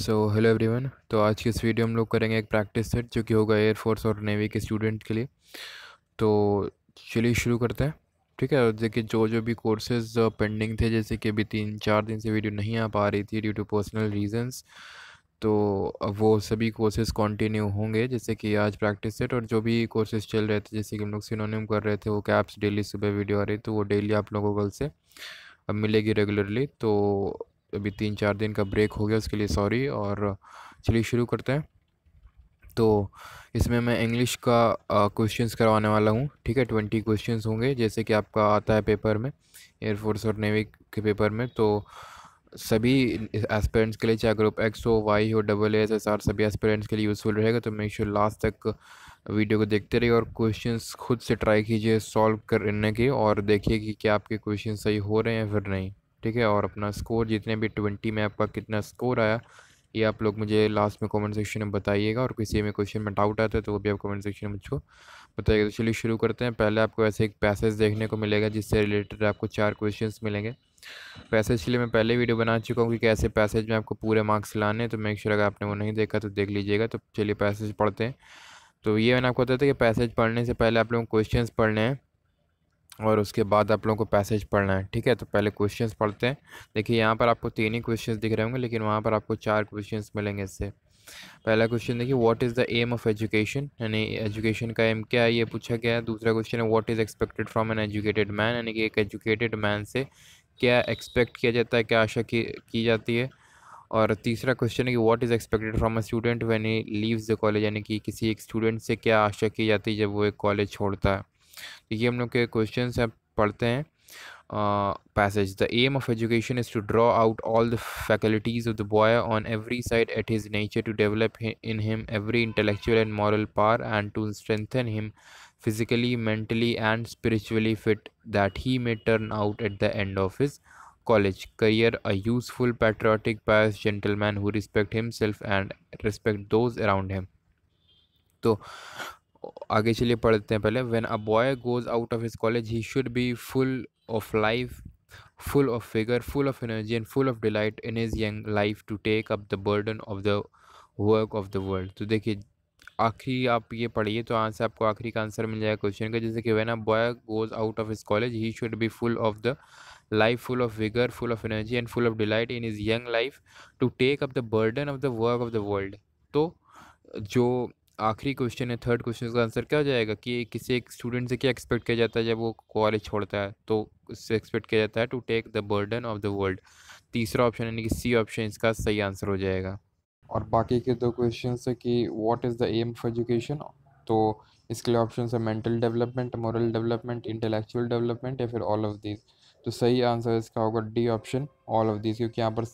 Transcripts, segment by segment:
so hello everyone तो आज की इस वीडियो हम लोग करेंगे एक प्रैक्टिस सेट जो कि होगा एयरफोर्स और नेवी के स्टूडेंट के लिए तो चलिए शुरू करते हैं ठीक है देखिए जो जो भी कोर्सेज पेंडिंग uh, थे जैसे कि अभी तीन चार दिन से वीडियो नहीं आ पा रही थी ड्यू टू पर्सनल रीजंस तो वो सभी कोर्सेज कंटिन्यू होंगे जैसे कि आज प्रैक्टिस सेट और जो भी कोर्सेज चल रहे थे जैसे कि हम लोग सिनोनियम कर रहे थे वो कैप्स डेली सुबह वीडियो आ रही तो वो डेली आप लोगों को कल से अब मिलेगी रेगुलरली तो अभी तीन चार दिन का ब्रेक हो गया उसके लिए सॉरी और चलिए शुरू करते हैं तो इसमें मैं इंग्लिश का क्वेश्चंस करवाने वाला हूँ ठीक है ट्वेंटी क्वेश्चंस होंगे जैसे कि आपका आता है पेपर में एयरफोर्स और नेवी के पेपर में तो सभी एस्पेरेंट्स के लिए चाहे ग्रुप एक्स हो वाई हो डबल एस एस आर सभी एस्पेरेंट्स के लिए यूज़फुल रहेगा तो मेक श्योर लास्ट तक वीडियो को देखते रहिए और क्वेश्चंस खुद से ट्राई कीजिए सॉल्व करने के और देखिए कि क्या आपके क्वेश्चन सही हो रहे हैं फिर नहीं ठीक है और अपना स्कोर जितने भी ट्वेंटी में आपका कितना स्कोर आया ये आप लोग मुझे लास्ट में कमेंट सेक्शन में बताइएगा और किसी में क्वेश्चन में डाउट आता है तो वो भी आप कमेंट सेक्शन में मुझको बताइएगा तो चलिए शुरू करते हैं पहले आपको ऐसे एक पैसेज देखने को मिलेगा जिससे रिलेटेड आपको चार क्वेश्चन मिलेंगे पैसेज के लिए मैं पहले वीडियो बना चुका हूँ कि कैसे पैसेज में आपको पूरे मार्क्स लाने तो मेक श्योर अगर आपने वो नहीं देखा तो देख लीजिएगा तो चलिए पैसेज पढ़ते हैं तो ये मैंने आपको बताया था कि पैसेज पढ़ने से पहले आप लोगों को क्वेश्चन पढ़ने हैं और उसके बाद आप लोगों को पैसेज पढ़ना है ठीक है तो पहले क्वेश्चंस पढ़ते हैं देखिए यहाँ पर आपको तीन ही क्वेश्चंस दिख रहे होंगे लेकिन वहाँ पर आपको चार क्वेश्चंस मिलेंगे इससे पहला क्वेश्चन देखिए what is the aim of education यानी एजुकेशन का एम क्या है ये पूछा गया है दूसरा क्वेश्चन है what is expected from an educated man यानी कि एक एजुकेटेड मैन से क्या एक्सपेक्ट किया जाता है क्या आशा की, की जाती है और तीसरा क्वेश्चन है कि what is expected from a student when he leaves the college यानी कि किसी एक स्टूडेंट से क्या आशा की जाती है जब वो एक कॉलेज छोड़ता है तो ये हम लोग के क्वेश्चन हैं पढ़ते हैं passage the aim of education is to draw out all the faculties of the boy on every side at his nature to develop in him every intellectual and moral power and to strengthen him physically mentally and spiritually fit that he may turn out at the end of his college career a useful patriotic peace gentleman who respect himself and respect those around him तो आगे चलिए पढ़ देते हैं पहले when a boy goes out of his college he should be full of life full of figure full of energy and full of delight in is young life to take up the burden of the work of the world तो देखिए आखिरी आप ये पढ़िए तो यहाँ से आपको आखिरी का आंसर मिल जाएगा क्वेश्चन का जैसे कि when a boy goes out of his college he should be full of the life full of vigour full of energy and full of delight in is young life to take up the burden of the work of the world तो जो आखिरी question है third question का answer क्या हो जाएगा कि किसी एक स्टूडेंट से क्या एक्सपेक्ट किया जाता है जब वो कॉलेज छोड़ता है तो उससे एक्सपेक्ट किया जाता है to take the burden of the world तीसरा ऑप्शन यानी कि सी ऑप्शन इसका सही आंसर हो जाएगा और बाकी के दो क्वेश्चन है कि what is the aim of education तो इसके लिए ऑप्शन है mental development moral development intellectual development या फिर ऑल ऑफ दिस तो सही आंसर इसका होगा D option all of this क्योंकि यहाँ पर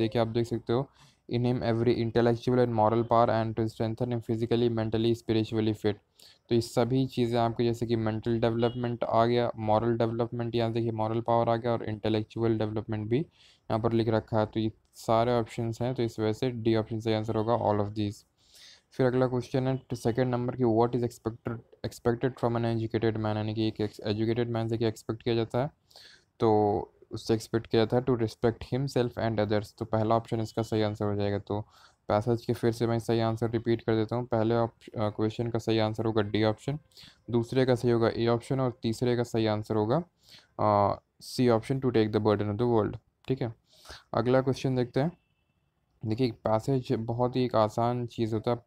देखिए आप देख सकते हो in him every intellectual and moral power and to strengthen him physically mentally spiritually fit तो ये सभी चीज़ें आपके जैसे कि मेंटल डेवलपमेंट आ गया मॉरल डेवलपमेंट यहाँ देखिए मॉरल पावर आ गया और इंटेलेक्चुअल डेवलपमेंट भी यहाँ पर लिख रखा है तो ये सारे ऑप्शन हैं तो इस वजह से डी ऑप्शन सही आंसर होगा ऑल ऑफ दीज फिर अगला क्वेश्चन है सेकेंड नंबर की what is expected expected from an educated man यानी कि एक एजुकेटेड मैन से क्या एक्सपेक्ट किया जाता है तो उससे एक्सपेक्ट किया था to respect himself and others तो पहला ऑप्शन इसका सही आंसर हो जाएगा तो पैसेज के फिर से मैं सही आंसर रिपीट कर देता हूँ पहले क्वेश्चन का सही आंसर होगा डी ऑप्शन दूसरे का सही होगा ए ऑप्शन और तीसरे का सही आंसर होगा C option to take the burden of the world ठीक है अगला क्वेश्चन देखते हैं देखिए पैसेज बहुत ही एक आसान चीज़ होता है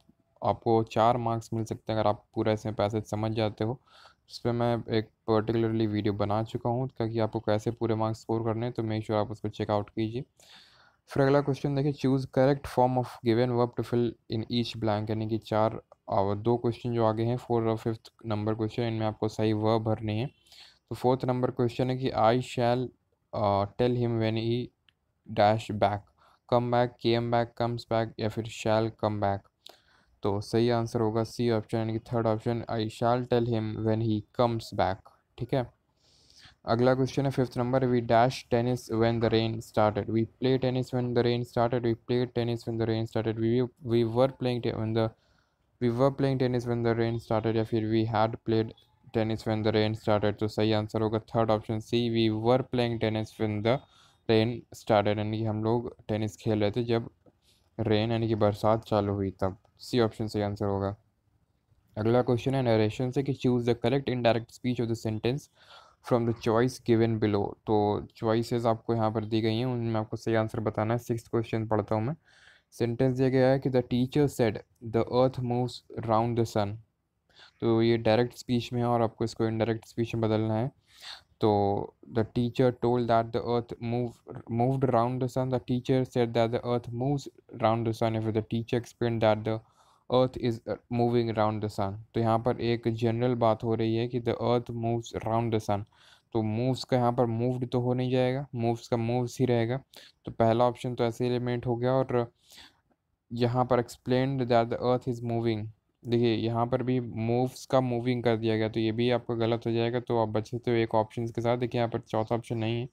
आपको चार मार्क्स मिल सकते हैं अगर आप पूरा इसमें पैसेज समझ जाते हो उस पर मैं एक पर्टिकुलरली वीडियो बना चुका हूँ ताकि आपको कैसे पूरे मार्क्स स्कोर करने हैं तो मेक श्योर आप उसको चेकआउट कीजिए फिर अगला क्वेश्चन देखिए choose correct form of given verb to fill in each blank यानी कि चार और दो क्वेश्चन जो आगे हैं फोर्थ और फिफ्थ नंबर क्वेश्चन इनमें आपको सही वर्ब भरने हैं तो फोर्थ नंबर क्वेश्चन है कि I shall tell him when he dash back come back came back comes back या फिर शैल कम बैक तो सही आंसर होगा सी ऑप्शन यानी कि third option I shall tell him when he comes back ठीक है अगला क्वेश्चन है fifth number we dash tennis when the rain started we play tennis when the rain started we play tennis when the rain started we we were playing when the we were playing tennis when the rain started या फिर we had played tennis when the rain started तो सही answer होगा third option C we were playing tennis when the rain started यानी कि हम लोग tennis खेल रहे थे जब रेन यानी कि बरसात चालू हुई तब सी ऑप्शन सही आंसर होगा अगला क्वेश्चन है नरेशन से कि choose the correct indirect speech of the sentence from the choice given below तो चॉइसेस आपको यहाँ पर दी गई हैं उनमें आपको सही आंसर बताना है सिक्स क्वेश्चन पढ़ता हूँ मैं सेंटेंस दिया गया है कि the teacher said the earth moves round the sun तो ये डायरेक्ट स्पीच में है और आपको इसको इनडायरेक्ट स्पीच में बदलना है तो the teacher told that the earth move moved round the sun the teacher said that the earth move round the sun if the teacher explain that the earth is moving round the sun तो यहाँ पर एक general बात हो रही है कि the earth move round the sun तो मूव्स का यहाँ पर मूव्ड तो हो नहीं जाएगा मूव्स का मूव्स ही रहेगा तो पहला ऑप्शन तो ऐसे एलिमेंट हो गया और यहाँ पर explain that the earth is moving देखिए यहाँ पर भी मूव्स का मूविंग कर दिया गया तो ये भी आपका गलत हो जाएगा तो आप बचे तो एक ऑप्शन के साथ देखिए यहाँ पर चौथा ऑप्शन नहीं है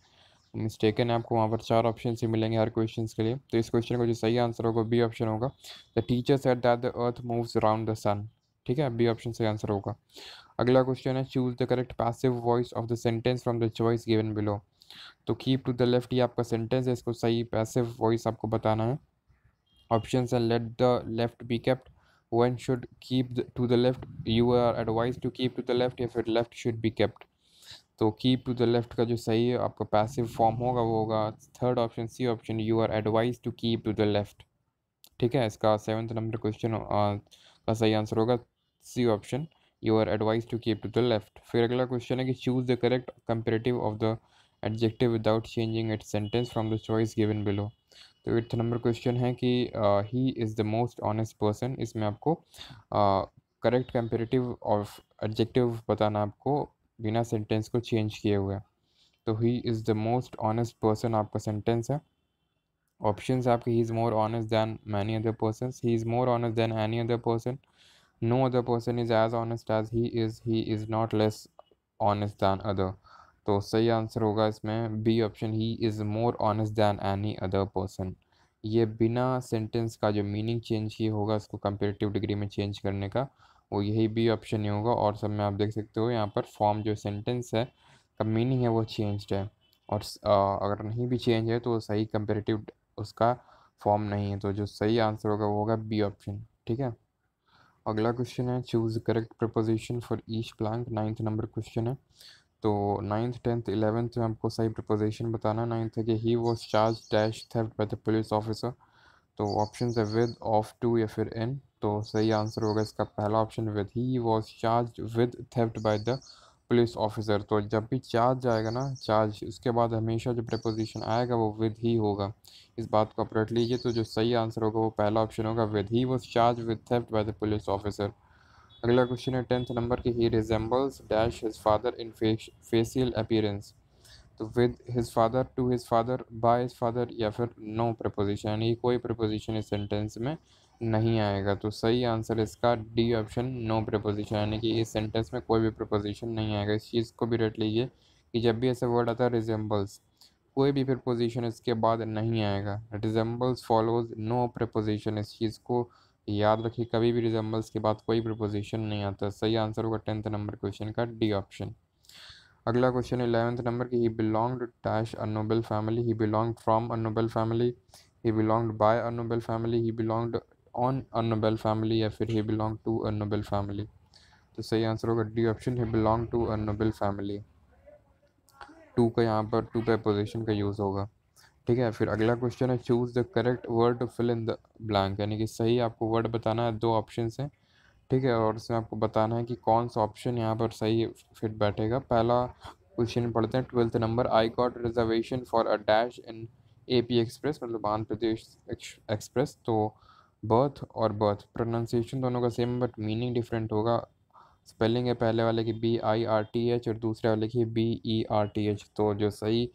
मिस्टेकन है आपको वहाँ पर चार ऑप्शन ही मिलेंगे हर क्वेश्चन के लिए तो इस क्वेश्चन का जो सही आंसर होगा बी ऑप्शन होगा the teacher said that the earth moves around the sun ठीक है बी ऑप्शन सही आंसर होगा अगला क्वेश्चन है choose the correct passive voice of the sentence from the choice given below तो कीप टू द लेफ्ट ये आपका sentence है इसको सही पैसिव वॉइस आपको बताना है ऑप्शन है let the left be kept one should keep the, to the left you are advised to keep to the left या फिर left should be kept तो कीप टू द लेफ्ट का जो सही है आपका पैसिव फॉर्म होगा वो होगा third option C option you are advise to keep to the left ठीक है इसका सेवन्थ नंबर क्वेश्चन का सही आंसर होगा C option you are advise to keep to the left फिर अगला क्वेश्चन है कि choose the correct comparative of the adjective without changing it sentence from the choice given below तो eighth number question है कि he is the most honest person इसमें आपको correct comparative of adjective बताना आपको बिना सेंटेंस को चेंज किए हुए तो he is the most honest person आपका सेंटेंस है ऑप्शन आपके he is more honest than many other person he is more honest than any other person no other person is as honest as he is he is not less honest than other तो सही answer होगा इसमें B option he is more honest than any other person ये बिना sentence का जो meaning change ही होगा इसको कंपेरेटिव डिग्री में चेंज करने का वो यही बी ऑप्शन ही होगा और सब में आप देख सकते हो यहाँ पर फॉर्म जो सेंटेंस है का मीनिंग है वो चेंज्ड है और अगर नहीं भी चेंज है तो सही कंपेरेटिव उसका फॉर्म नहीं है तो जो सही आंसर होगा वो होगा बी ऑप्शन ठीक है अगला क्वेश्चन है choose correct preposition for each blank ninth number question है तो नाइन्थ टेंथ इलेवेंथ में आपको सही प्रपोजिशन बताना नाइन्थ है कि he was charge dash theft the police officer तो ऑप्शन है विद ऑफ टू या फिर इन तो सही आंसर होगा इसका पहला option with he was charge with theft by the police officer तो जब भी चार्ज आएगा ना चार्ज उसके बाद हमेशा जो प्रपोजिशन आएगा वो विद ही होगा इस बात को आप रख लीजिए तो जो सही आंसर होगा वो पहला ऑप्शन होगा with he was charge with theft by the police officer अगला क्वेश्चन है टेंथ नंबर की he resembles dash his father in facial appearance तो with his father to his father by his father या फिर no preposition यानी कोई preposition इस sentence में नहीं आएगा तो सही आंसर इसका डी ऑप्शन नो प्रपोजिशन यानी कि इस सेंटेंस में कोई भी प्रपोजिशन नहीं आएगा इस चीज़ को भी रट लीजिए कि जब भी ऐसा वर्ड आता है रिजेंबल्स कोई भी प्रपोजिशन इसके बाद नहीं आएगा रिजेंबल्स फॉलोज नो प्रपोजिशन इस चीज़ को याद रखिए कभी भी रिजम्बल्स के बाद कोई प्रपोजिशन नहीं आता सही आंसर होगा टेंथ नंबर क्वेश्चन का डी ऑप्शन अगला क्वेश्चन इलेवेंथ नंबर की he belong dash a noble family he belong from a noble family he belong by a noble family he belonged on a noble family या फिर he belong to a noble family तो सही answer होगा D option he belong to a noble family two का यहाँ पर to पे position का यूज़ होगा ठीक है फिर अगला क्वेश्चन है choose the correct word to fill in the blank यानी कि सही आपको वर्ड बताना है दो ऑप्शन हैं ठीक है और इसमें आपको बताना है कि कौन सा ऑप्शन यहाँ पर सही फिट बैठेगा पहला क्वेश्चन पढ़ते हैं twelfth number I got reservation for a dash in A P express मतलब आंध्र प्रदेश एक्सप्रेस तो बर्थ और बर्थ प्रोनाउंसिएशन दोनों का सेम बट मीनिंग डिफरेंट होगा स्पेलिंग है पहले वाले की B I R T H और दूसरे वाले की B E R T H तो जो सही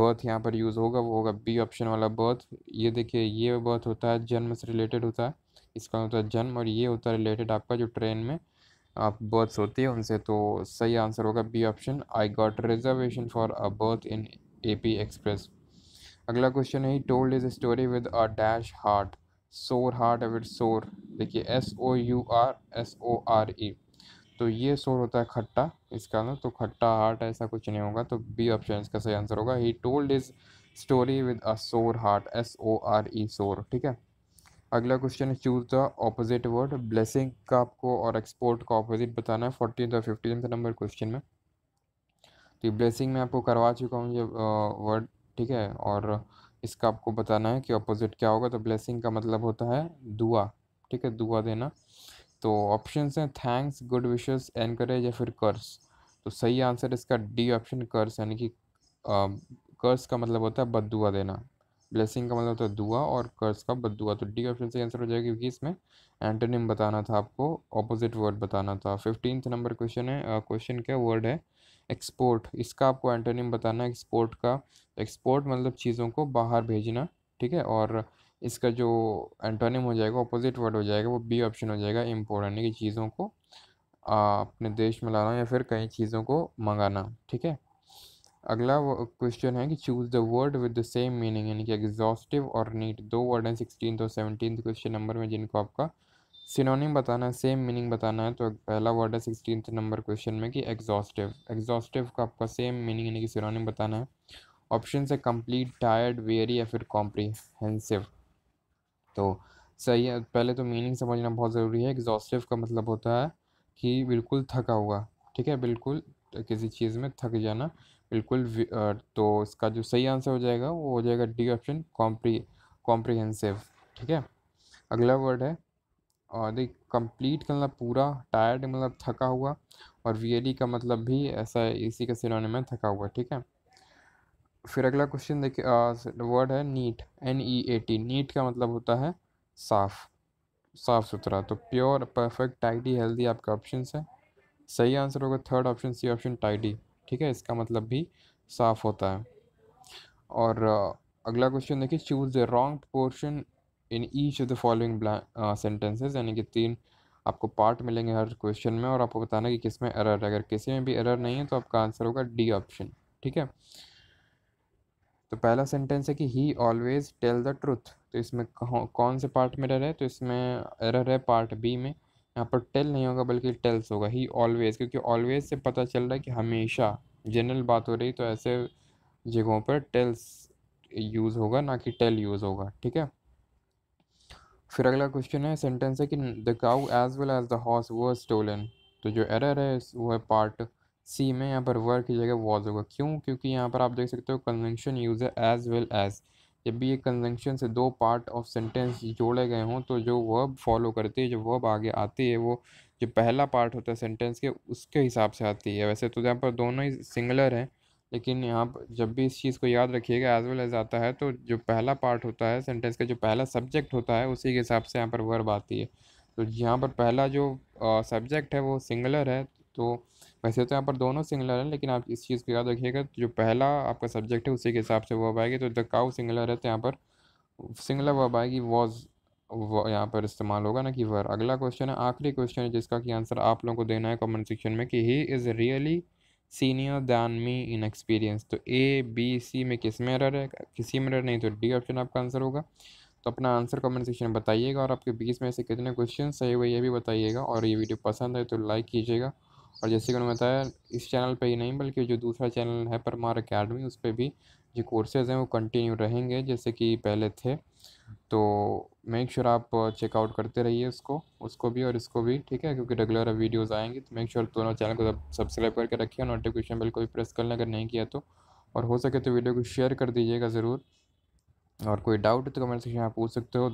बर्थ यहाँ पर यूज़ होगा वो होगा बी ऑप्शन वाला बर्थ ये देखिए ये बर्थ होता है जन्म से रिलेटेड होता है इसका मतलब होता है जन्म और ये होता है रिलेटेड आपका जो ट्रेन में आप बर्थ्स होती है उनसे तो सही आंसर होगा B option I got reservation for a berth in A P express अगला क्वेश्चन है told his story with a dash heart sore heart avid sore देखिए S O U R S O R E तो ये सोर होता है खट्टा इसका ना तो खट्टा हार्ट ऐसा कुछ नहीं होगा तो बी ऑप्शन इसका सही आंसर होगा he told his story with a sore heart S O R E sore ठीक है अगला क्वेश्चन है choose the opposite word blessing का आपको और एक्सपोर्ट का ऑपोजिट बताना है फोर्टीन और फिफ्टीन नंबर क्वेश्चन में तो ब्लेसिंग में आपको करवा चुका हूँ ये वर्ड ठीक है और इसका आपको बताना है कि ऑपोजिट क्या होगा तो ब्लेसिंग का मतलब होता है दुआ ठीक है दुआ देना तो ऑप्शन हैं थैंक्स गुड विशेस एनकरेज या फिर कर्स तो सही आंसर इसका डी ऑप्शन कर्स यानी कि कर्स का मतलब होता है बदुआ देना ब्लेसिंग का मतलब होता है दुआ और कर्ज का बदुआ तो डी ऑप्शन से आंसर हो जाएगा क्योंकि इसमें एंटोनिम बताना था आपको ऑपोजिट वर्ड बताना था फिफ्टींथ नंबर क्वेश्चन है क्वेश्चन क्या वर्ड है एक्सपोर्ट इसका आपको एंटोनिम बताना है एक्सपोर्ट का एक्सपोर्ट मतलब चीज़ों को बाहर भेजना ठीक है और इसका जो एंटोनिम हो जाएगा अपोजिट वर्ड हो जाएगा वो बी ऑप्शन हो जाएगा इम्पोर्ट यानी कि चीज़ों को अपने देश में लाना या फिर कई चीज़ों को मंगाना ठीक है अगला क्वेश्चन है कि choose the word with the same meaning यानी कि एग्जॉस्टिव और नीट दो वर्ड हैं सिक्सटीन और सेवनटीन क्वेश्चन नंबर में जिनको आपका सिनोनिम बताना है सेम मीनिंग बताना है तो पहला वर्ड है सिक्सटीन नंबर क्वेश्चन में कि एग्जॉस्टिव एग्जॉस्टिव का आपका सेम मीनिंग यानी कि सिनोनिम बताना है ऑप्शन है कंप्लीट टायर्ड वेरी या फिर कॉम्प्रीहेंसिव तो सही है पहले तो मीनिंग समझना बहुत ज़रूरी है एग्जॉस्टिव का मतलब होता है कि बिल्कुल थका हुआ ठीक है बिल्कुल किसी चीज़ में थक जाना बिल्कुल तो इसका जो सही आंसर हो जाएगा वो हो जाएगा डी ऑप्शन कॉम्प्री कॉम्प्रिहेंसिव ठीक है अगला वर्ड है और देख कंप्लीट का मतलब पूरा टायर्ड मतलब थका हुआ और वीएडी का मतलब भी ऐसा इसी का सिरोने में थका हुआ ठीक है फिर अगला क्वेश्चन देखिए वर्ड uh, है neat N E A T neat का मतलब होता है साफ साफ सुथरा तो प्योर परफेक्ट टाइडी हेल्दी आपका ऑप्शन है सही आंसर होगा third option C option tidy ठीक है इसका मतलब भी साफ होता है और uh, अगला क्वेश्चन देखिए choose the wrong portion in each of the following sentences यानी कि तीन आपको पार्ट मिलेंगे हर क्वेश्चन में और आपको बताना कि किस में एरर है अगर किसी में भी एरर नहीं है तो आपका आंसर होगा डी ऑप्शन ठीक है तो पहला सेंटेंस है कि he always tell the truth तो इसमें कौन से पार्ट में एरर है तो इसमें एरर है पार्ट बी में यहाँ पर टेल नहीं होगा बल्कि टेल्स होगा ही ऑलवेज क्योंकि ऑलवेज से पता चल रहा है कि हमेशा जनरल बात हो रही तो ऐसे जगहों पर टेल्स यूज़ होगा ना कि टेल यूज़ होगा ठीक है फिर अगला क्वेश्चन है सेंटेंस है कि the cow as well as the horse वो स्टोलन तो जो एरर है वो है पार्ट सी में यहाँ पर वर्क की जगह वॉज होगा क्यों क्योंकि यहाँ पर आप देख सकते हो कन्वेंशन यूज है एज वेल एज जब भी ये कंजंक्शन से दो पार्ट ऑफ सेंटेंस जोड़े गए हों तो जो वर्ब फॉलो करती है जो वर्ब आगे आती है वो जो पहला पार्ट होता है सेंटेंस के उसके हिसाब से आती है वैसे तो यहाँ पर दोनों ही सिंगलर हैं लेकिन यहाँ पर जब भी इस चीज़ को याद रखिएगा एज वेल एज आता है तो जो पहला पार्ट होता है सेंटेंस का जो पहला सब्जेक्ट होता है उसी के हिसाब से यहाँ पर वर्ब आती है तो यहाँ पर पहला जो सब्जेक्ट है वो सिंगलर है तो वैसे तो यहाँ पर दोनों सिंगलर हैं लेकिन आप इस चीज़ को याद रखिएगा जो पहला आपका सब्जेक्ट है उसी के हिसाब से वर्ब आएगी तो द काउ सिंगलर है तो यहाँ पर सिंगलर वर्ब आएगी वॉज यहाँ पर इस्तेमाल होगा ना कि वर अगला क्वेश्चन है आखिरी क्वेश्चन है जिसका कि आंसर आप लोगों को देना है कमेंट सेक्शन में कि he is really senior than me in experience तो ए बी सी में किस में रर है किसी में रर नहीं तो डी ऑप्शन आपका आंसर होगा तो अपना आंसर कमेंट सेक्शन में बताइएगा और आपके बीस में से कितने क्वेश्चन सही हुए ये भी बताइएगा और ये वीडियो पसंद है तो लाइक कीजिएगा और जैसे कि उन्होंने बताया इस चैनल पे ही नहीं बल्कि जो दूसरा चैनल है परमार अकेडमी उस पर भी जो कोर्सेज़ हैं वो कंटिन्यू रहेंगे जैसे कि पहले थे तो मेक श्योर आप चेकआउट करते रहिए उसको उसको भी और इसको भी ठीक है क्योंकि रेगुलर अब वीडियोज़ आएंगे तो मेक श्योर दोनों चैनल को सब्सक्राइब करके रखिए और नोटिफिकेशन बिल को भी प्रेस कर लें अगर नहीं किया तो और हो सके तो वीडियो को शेयर कर दीजिएगा ज़रूर और कोई डाउट है तो कमेंट सेक्शन में आप पूछ सकते हो